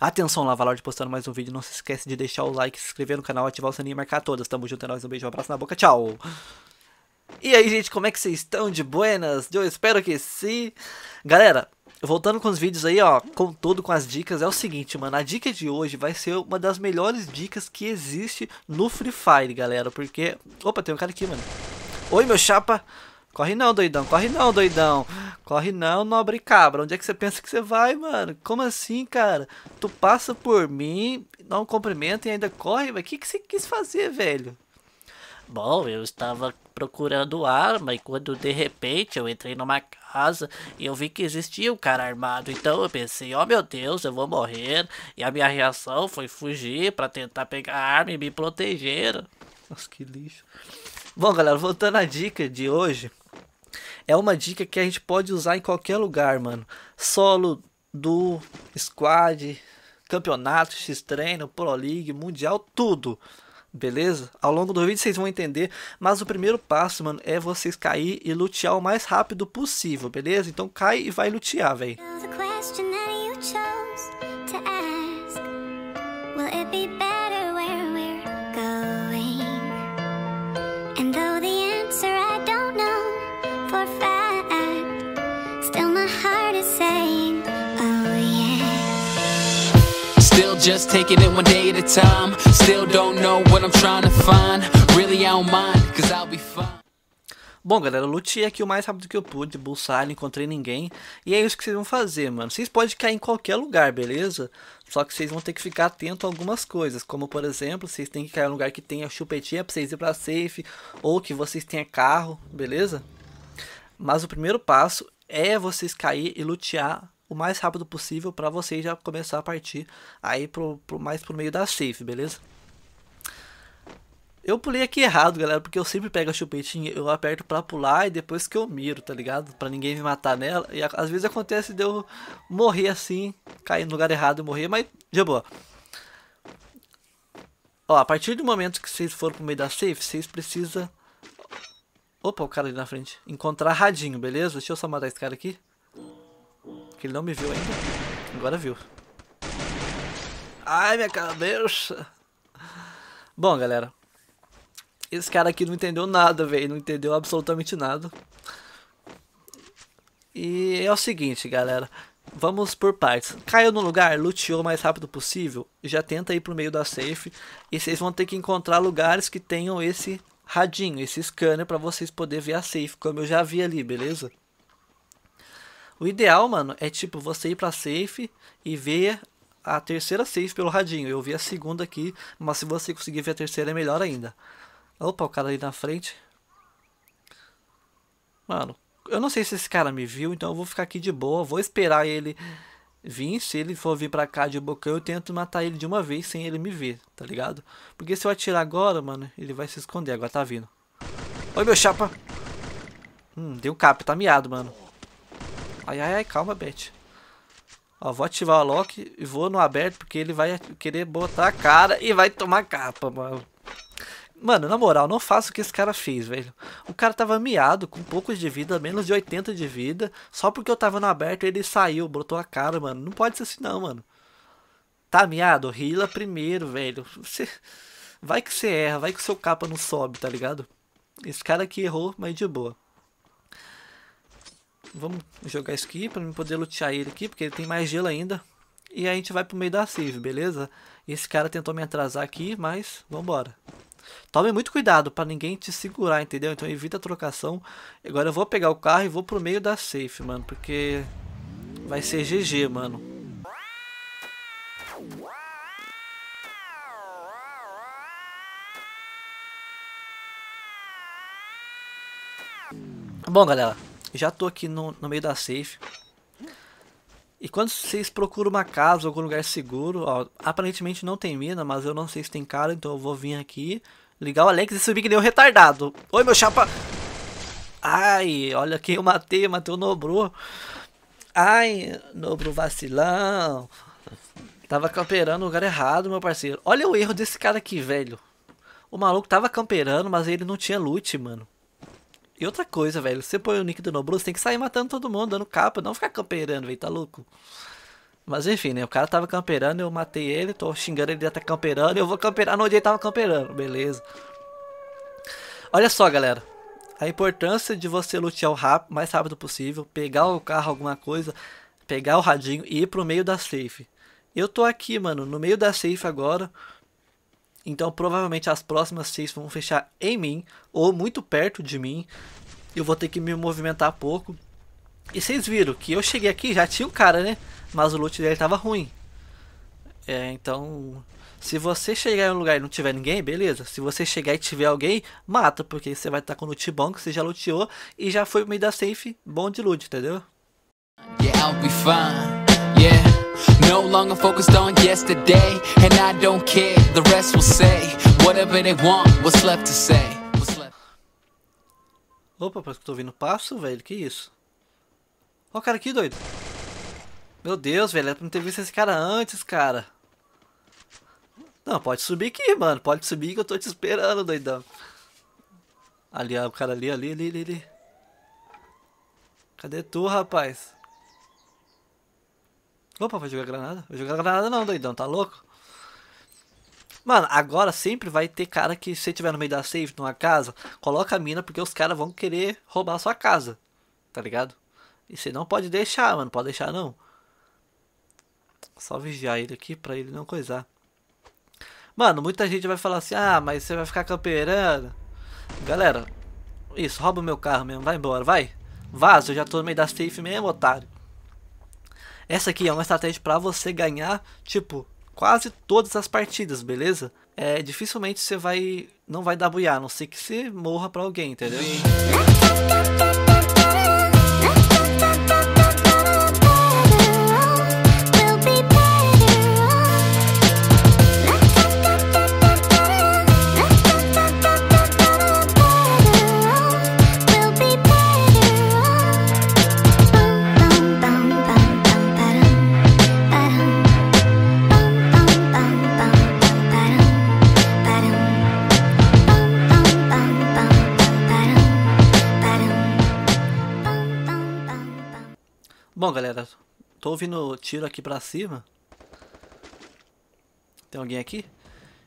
Atenção, Lava Lorde, postando mais um vídeo. Não se esquece de deixar o like, se inscrever no canal, ativar o sininho e marcar todas. Tamo junto, é nóis. Um beijo, um abraço na boca, tchau! E aí, gente, como é que vocês estão? De buenas? Eu espero que sim! Galera, voltando com os vídeos aí, ó, com tudo, com as dicas, é o seguinte, mano, a dica de hoje vai ser uma das melhores dicas que existe no Free Fire, galera, porque... Opa, tem um cara aqui, mano. Oi, meu chapa! Corre não, doidão. Corre não, doidão. Corre não, nobre cabra. Onde é que você pensa que você vai, mano? Como assim, cara? Tu passa por mim, dá um cumprimento e ainda corre, mas o que, que você quis fazer, velho? Bom, eu estava procurando arma e quando de repente eu entrei numa casa e eu vi que existia um cara armado. Então eu pensei, oh meu Deus, eu vou morrer. E a minha reação foi fugir para tentar pegar a arma e me proteger. Nossa, que lixo. Bom, galera, voltando à dica de hoje, é uma dica que a gente pode usar em qualquer lugar, mano. Solo, do squad, campeonato, X-treino, Pro League, mundial, tudo. Beleza? Ao longo do vídeo vocês vão entender, mas o primeiro passo, mano, é vocês cair e lutear o mais rápido possível, beleza? Então cai e vai lutear, velho. just take it one day at a time. Still don't know what I'm trying to find. Really, I don't mind, cause I'll be fine. Bom, galera, lutei aqui o mais rápido que eu pude, bolsar, não encontrei ninguém. E é isso que vocês vão fazer, mano. Vocês podem cair em qualquer lugar, beleza? Só que vocês vão ter que ficar atento a algumas coisas. Como, por exemplo, vocês têm que cair em um lugar que tenha chupetinha pra vocês ir pra safe. Ou que vocês tenham carro, beleza? Mas o primeiro passo é vocês cair e lutear o mais rápido possível para vocês já começar a partir aí pro, pro, mais pro meio da safe, beleza? Eu pulei aqui errado, galera, porque eu sempre pego a chupetinha, eu aperto pra pular e depois que eu miro, tá ligado? Pra ninguém me matar nela. E às vezes acontece de eu morrer assim, cair no lugar errado e morrer, mas de boa. Ó, a partir do momento que vocês forem pro meio da safe, vocês precisam... Opa, o cara ali na frente. Encontrar radinho, beleza? Deixa eu só matar esse cara aqui. Que ele não me viu ainda. Agora viu. Ai, minha cabeça. Bom, galera. Esse cara aqui não entendeu nada, velho. Não entendeu absolutamente nada. E é o seguinte, galera. Vamos por partes. Caiu no lugar, luteou o mais rápido possível. Já tenta ir pro meio da safe. E vocês vão ter que encontrar lugares que tenham esse radinho, esse scanner, para vocês poderem ver a safe, como eu já vi ali, beleza? O ideal, mano, é tipo você ir pra safe e ver a terceira safe pelo radinho. Eu vi a segunda aqui, mas se você conseguir ver a terceira é melhor ainda. Opa, o cara ali na frente. Mano, eu não sei se esse cara me viu, então eu vou ficar aqui de boa. Vou esperar ele vir. Se ele for vir pra cá de bocão, eu tento matar ele de uma vez sem ele me ver, tá ligado? Porque se eu atirar agora, mano, ele vai se esconder. Agora tá vindo. Oi, meu chapa. Hum, deu cap, tá miado, mano. Ai, ai, ai, calma, Beth. Ó, vou ativar o lock e vou no aberto porque ele vai querer botar a cara e vai tomar capa, mano. Mano, na moral, não faço o que esse cara fez, velho. O cara tava miado, com poucos de vida, menos de 80 de vida. Só porque eu tava no aberto, ele saiu, botou a cara, mano. Não pode ser assim não, mano. Tá miado? Rila primeiro, velho. Você... Vai que você erra, vai que seu capa não sobe, tá ligado? Esse cara aqui errou, mas de boa. Vamos jogar isso aqui para poder lutear ele aqui, porque ele tem mais gelo ainda. E a gente vai pro meio da save, beleza? Esse cara tentou me atrasar aqui, mas vambora. Tome muito cuidado para ninguém te segurar, entendeu? Então evita a trocação. Agora eu vou pegar o carro e vou pro meio da safe, mano, porque vai ser GG, mano. Bom, galera, já tô aqui no, no meio da safe. E quando vocês procuram uma casa, algum lugar seguro, ó, aparentemente não tem mina, mas eu não sei se tem cara, então eu vou vir aqui, ligar o Alex e subir que nem um retardado. Oi, meu chapa! Ai, olha quem eu matei, matei o Nobru. Ai, Nobru vacilão. Tava camperando no lugar errado, meu parceiro. Olha o erro desse cara aqui, velho. O maluco tava camperando, mas ele não tinha loot, mano. E outra coisa, velho, você põe o nick do Nobru, você tem que sair matando todo mundo, dando capa, não ficar campeirando, velho, tá louco? Mas enfim, né? O cara tava camperando, eu matei ele, tô xingando ele de estar camperando, eu vou camperar onde ele tava camperando, beleza. Olha só, galera. A importância de você lutear o rápido, mais rápido possível, pegar o carro, alguma coisa, pegar o radinho e ir pro meio da safe. Eu tô aqui, mano, no meio da safe agora, então provavelmente as próximas seis vão fechar em mim ou muito perto de mim. Eu vou ter que me movimentar pouco. E vocês viram que eu cheguei aqui já tinha um cara, né? Mas o loot dele tava ruim. É, então se você chegar em um lugar e não tiver ninguém, beleza. Se você chegar e tiver alguém, mata, porque você vai estar com o loot bom que você já looteou e já foi meio da safe, bom de loot, entendeu? Yeah, no longer focused on yesterday, and I don't care. The rest will say whatever they want. What's left to say? What's Opa, parece que eu tô ouvindo passo, velho. Que isso? Ó o cara aqui, doido. Meu Deus, velho. Era pra não ter visto esse cara antes, cara. Não, pode subir aqui, mano. Pode subir que eu tô te esperando, doidão. Ali, ó, o cara ali, ali, ali, ali. Cadê tu, rapaz? Opa, vai jogar granada? Vai jogar granada não, doidão, tá louco? Mano, agora sempre vai ter cara que se você tiver no meio da safe, numa casa, coloca a mina porque os caras vão querer roubar a sua casa. Tá ligado? E você não pode deixar, mano, pode deixar não. Só vigiar ele aqui pra ele não coisar. Mano, muita gente vai falar assim, ah, mas você vai ficar campeirando? Galera, isso, rouba o meu carro mesmo, vai embora, vai. Vaza, eu já tô no meio da safe mesmo, otário. Essa aqui é uma estratégia para você ganhar, tipo, quase todas as partidas, beleza? É, dificilmente você vai não vai dar buiar, a não ser que você morra para alguém, entendeu? Sim. galera, tô ouvindo tiro aqui pra cima. Tem alguém aqui?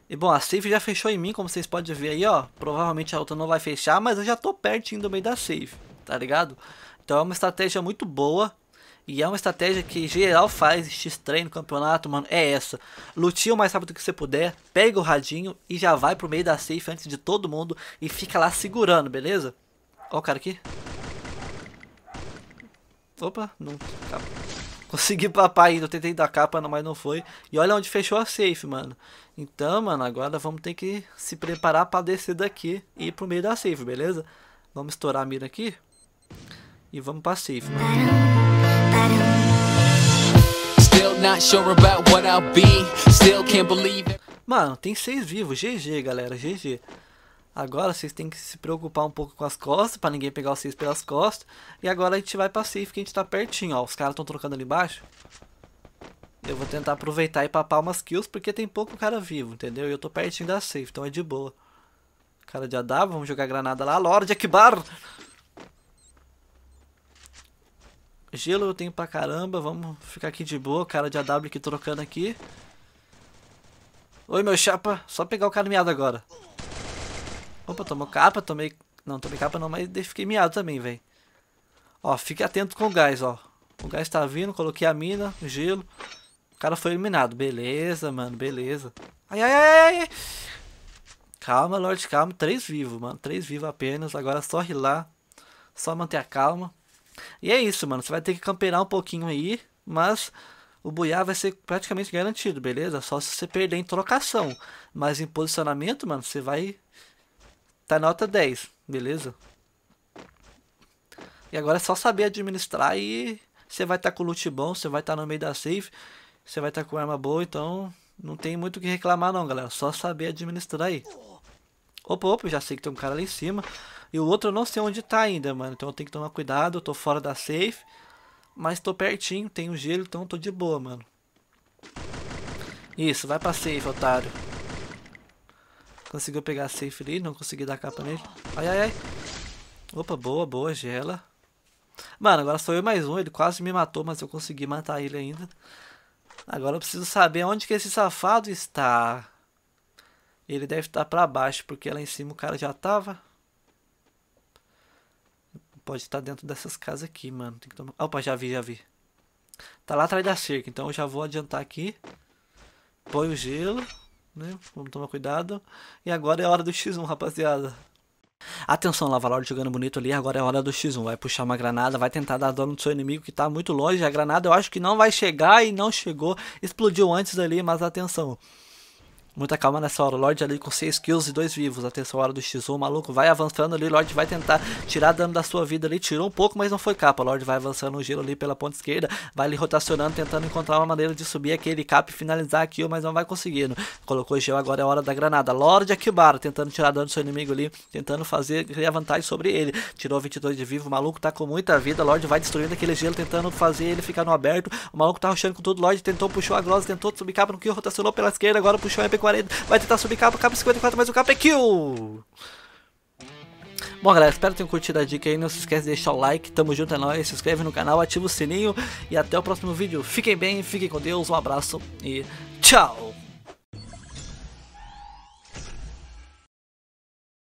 E bom, a save já fechou em mim, como vocês podem ver aí, ó. Provavelmente a outra não vai fechar, mas eu já tô pertinho do meio da save, tá ligado? Então é uma estratégia muito boa. E é uma estratégia que geral faz X-Treino, campeonato, mano, é essa. lute o mais rápido que você puder, pega o radinho e já vai pro meio da safe antes de todo mundo e fica lá segurando, beleza? Ó o cara aqui. Opa, não. Tá. Consegui papar ainda, eu tentei dar capa, mas não foi. E olha onde fechou a safe, mano. Então, mano, agora vamos ter que se preparar para descer daqui e ir pro meio da safe, beleza? Vamos estourar a mira aqui. E vamos pra safe, mano. Mano, tem seis vivos. GG, galera. GG. Agora vocês têm que se preocupar um pouco com as costas, para ninguém pegar vocês pelas costas. E agora a gente vai pacífico, a gente tá pertinho, ó. Os caras estão trocando ali embaixo. Eu vou tentar aproveitar e papar umas kills, porque tem pouco cara vivo, entendeu? E eu tô pertinho da safe, então é de boa. Cara de Adá, vamos jogar granada lá. Lorde Akbar! Gelo eu tenho pra caramba, vamos ficar aqui de boa. Cara de AW aqui trocando aqui. Oi, meu chapa. Só pegar o cara miado agora. Opa, tomou capa, tomei... Não, tomei capa não, mas fiquei miado também, velho. Ó, fique atento com o gás, ó. O gás tá vindo, coloquei a mina, o gelo. O cara foi eliminado. Beleza, mano, beleza. Ai, ai, ai, ai. Calma, Lorde, calma. Três vivos, mano. Três vivos apenas. Agora é só rilar. Só manter a calma. E é isso, mano. Você vai ter que camperar um pouquinho aí. Mas o Buiá vai ser praticamente garantido, beleza? Só se você perder em trocação. Mas em posicionamento, mano, você vai Tá nota 10, beleza? E agora é só saber administrar e você vai estar tá com loot bom, você vai estar tá no meio da safe, você vai estar tá com arma boa, então não tem muito o que reclamar não, galera. Só saber administrar aí. Opa, opa, já sei que tem um cara lá em cima. E o outro eu não sei onde tá ainda, mano. Então eu tenho que tomar cuidado, eu tô fora da safe. Mas tô pertinho, tenho gelo, então tô de boa, mano. Isso, vai pra safe, otário. Conseguiu pegar a safe ali, não consegui dar capa nele. Ai, ai, ai. Opa, boa, boa, gela. Mano, agora sou eu mais um. Ele quase me matou, mas eu consegui matar ele ainda. Agora eu preciso saber onde que esse safado está. Ele deve estar tá pra baixo, porque lá em cima o cara já tava. Pode estar tá dentro dessas casas aqui, mano. Tem que tomar... Opa, já vi, já vi. Tá lá atrás da cerca, então eu já vou adiantar aqui. Põe o gelo né? Vamos tomar cuidado. E agora é a hora do X1, rapaziada. Atenção, Lavalord jogando bonito ali, agora é a hora do X1. Vai puxar uma granada, vai tentar dar dano no seu inimigo que tá muito longe. A granada eu acho que não vai chegar e não chegou. Explodiu antes ali, mas atenção. Muita calma nessa hora. Lorde ali com 6 kills e 2 vivos. Atenção, hora do X1. O maluco vai avançando ali. Lorde vai tentar tirar dano da sua vida ali. Tirou um pouco, mas não foi capa. Lorde vai avançando o giro ali pela ponta esquerda. Vai ali rotacionando, tentando encontrar uma maneira de subir aquele cap e finalizar a kill, mas não vai conseguindo. Colocou o gel agora é hora da granada. Lorde Akibara tentando tirar dano do seu inimigo ali. Tentando fazer criar vantagem sobre ele. Tirou 22 de vivo. O maluco tá com muita vida. Lorde vai destruindo aquele gelo, tentando fazer ele ficar no aberto. O maluco tá rushando com tudo. Lorde tentou, puxou a glosa, tentou subir capa no kill, rotacionou pela esquerda. Agora puxou a MP 40. Vai tentar subir capa, capa 54, mas o capa é kill! Bom, galera, espero que tenham curtido a dica aí. Não se esquece de deixar o like. Tamo junto, é nóis. Se inscreve no canal, ativa o sininho. E até o próximo vídeo. Fiquem bem, fiquem com Deus. Um abraço e tchau!